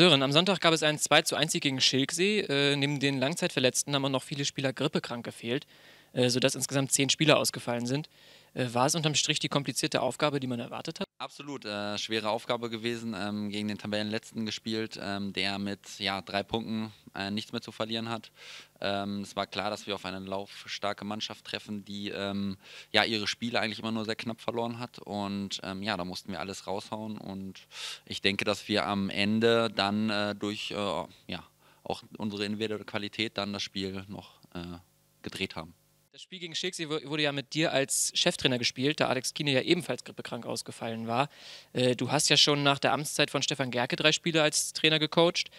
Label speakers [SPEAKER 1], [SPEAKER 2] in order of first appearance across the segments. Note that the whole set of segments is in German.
[SPEAKER 1] Sören, am Sonntag gab es einen 2 zu 1 gegen Schilksee. Äh, neben den Langzeitverletzten haben auch noch viele Spieler grippekrank gefehlt, äh, sodass insgesamt zehn Spieler ausgefallen sind. Äh, war es unterm Strich die komplizierte Aufgabe, die man erwartet hat?
[SPEAKER 2] Absolut, äh, schwere Aufgabe gewesen, ähm, gegen den Tabellenletzten gespielt, ähm, der mit ja, drei Punkten äh, nichts mehr zu verlieren hat. Ähm, es war klar, dass wir auf eine laufstarke Mannschaft treffen, die ähm, ja, ihre Spiele eigentlich immer nur sehr knapp verloren hat. Und ähm, ja, da mussten wir alles raushauen. Und ich denke, dass wir am Ende dann äh, durch äh, ja, auch unsere individuelle Qualität dann das Spiel noch äh, gedreht haben.
[SPEAKER 1] Das Spiel gegen Schicksal wurde ja mit dir als Cheftrainer gespielt, da Alex Kine ja ebenfalls grippekrank ausgefallen war. Äh, du hast ja schon nach der Amtszeit von Stefan Gerke drei Spiele als Trainer gecoacht.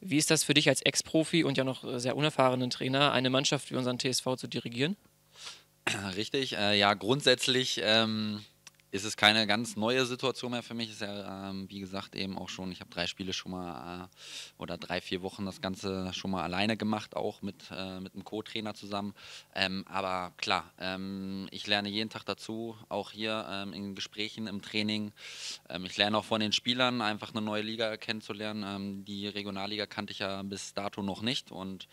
[SPEAKER 1] Wie ist das für dich als Ex-Profi und ja noch äh, sehr unerfahrenen Trainer, eine Mannschaft wie unseren TSV zu dirigieren?
[SPEAKER 2] Richtig, äh, ja, grundsätzlich. Ähm ist es keine ganz neue Situation mehr für mich. Ist ja, ähm, wie gesagt, eben auch schon, ich habe drei Spiele schon mal äh, oder drei, vier Wochen das Ganze schon mal alleine gemacht, auch mit, äh, mit einem Co-Trainer zusammen. Ähm, aber klar, ähm, ich lerne jeden Tag dazu, auch hier ähm, in Gesprächen, im Training. Ähm, ich lerne auch von den Spielern, einfach eine neue Liga kennenzulernen. Ähm, die Regionalliga kannte ich ja bis dato noch nicht und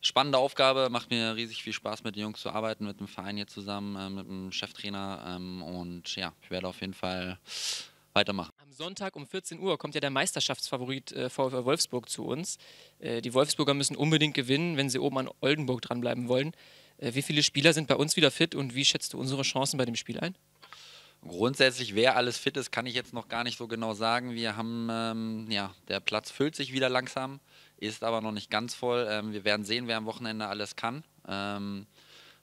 [SPEAKER 2] spannende Aufgabe, macht mir riesig viel Spaß, mit den Jungs zu arbeiten, mit dem Verein hier zusammen, äh, mit dem Cheftrainer. Ähm, und ja, ich werde auf jeden Fall weitermachen.
[SPEAKER 1] Am Sonntag um 14 Uhr kommt ja der Meisterschaftsfavorit äh, VfL Wolfsburg zu uns. Äh, die Wolfsburger müssen unbedingt gewinnen, wenn sie oben an Oldenburg dranbleiben wollen. Äh, wie viele Spieler sind bei uns wieder fit und wie schätzt du unsere Chancen bei dem Spiel ein?
[SPEAKER 2] Grundsätzlich, wer alles fit ist, kann ich jetzt noch gar nicht so genau sagen. Wir haben, ähm, ja, der Platz füllt sich wieder langsam ist aber noch nicht ganz voll. Ähm, wir werden sehen, wer am Wochenende alles kann. Ähm,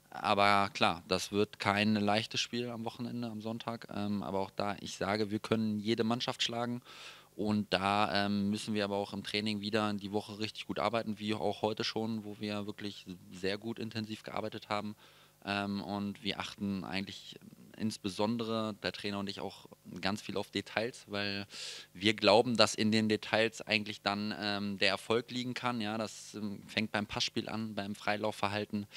[SPEAKER 2] aber klar, das wird kein leichtes Spiel am Wochenende, am Sonntag. Ähm, aber auch da, ich sage, wir können jede Mannschaft schlagen. Und da ähm, müssen wir aber auch im Training wieder die Woche richtig gut arbeiten, wie auch heute schon, wo wir wirklich sehr gut intensiv gearbeitet haben. Ähm, und wir achten eigentlich insbesondere der Trainer und ich auch ganz viel auf Details, weil wir glauben, dass in den Details eigentlich dann ähm, der Erfolg liegen kann. Ja, das ähm, fängt beim Passspiel an, beim Freilaufverhalten,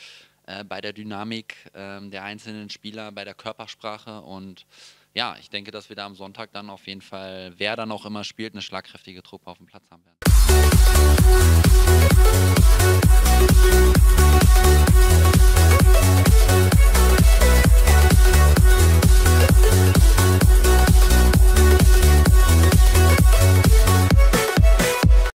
[SPEAKER 2] äh, bei der Dynamik äh, der einzelnen Spieler, bei der Körpersprache und ja, ich denke, dass wir da am Sonntag dann auf jeden Fall, wer dann auch immer spielt, eine schlagkräftige Truppe auf dem Platz haben werden. Musik